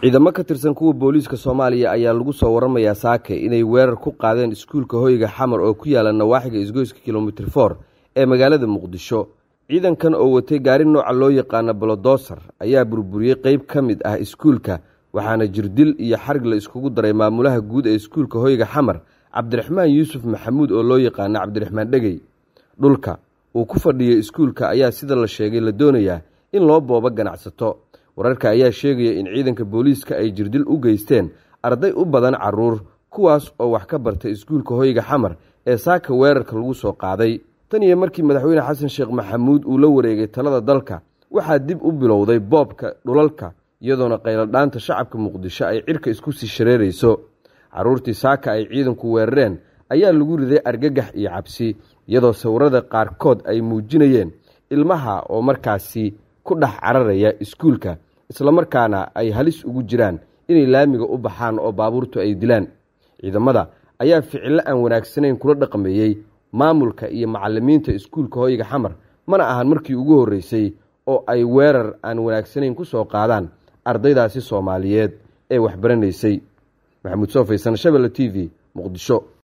ciidamo ka tirsan kuwa booliiska soomaaliya ayaa lagu soo waramayaa saake inay weerar ku qaadeen iskuulka hoyga xamar oo ku yaala nawaaxiga isgoyska kilomitir for ee magaalada muqdisho ciidankan oo watay gaari nooca loo yaqaano bolodosar ayaa burburiyey qeyb ka mid ah iskuulka waxaana jirdil iyo xarig la iskugu daray maamulaha guud ee iskuulka hoyga xamar cabdiraxmaan yuusuf maxamuud oo loo yaqaano cabdiraxmaan dhegey dhulka uu ku fadhiyay iskuulka ayaa sida la sheegay la doonayaa in loo boobo ganacsato wararka ayaa sheegaya in ciidanka booliiska ay jirdil u geysteen arday u badan carruur kuwaas oo wax ka bartay iskuulka hoyga xamar ee saaka weerarka lagu soo qaaday tan iyo markii madaxweyne xasan sheekh maxamuud uu la wareegay talada dalka waxaa dib u bilowday boobka dhulalka iyadoona qayladhaanta shacabka muqdisho ay cirka isku sii shareerayso carruurtii saaka ay ciidanku weerareen ayaa lagu riday argagax iyo cabsi iyadoo sawirada qaarkood ay muujinayeen ilmaha oo markaasi ku dhex cararaya iskuulka islamarkaana ay halis ugu jiraan inay laamiga u baxaan oo baabuurtu ay dilaan ciidamada ayaa ficillo aan wanaagsanayn kula dhaqmeeyey maamulka iyo macalimiinta iskuulka hoyga xamar mana ahan markii ugu horreysay oo ay weerar aan wanaagsanayn ku soo qaadaan ardaydaasi soomaaliyeed ee waxbaranaysay maxamuud soo faysan shabelle t v muqdisho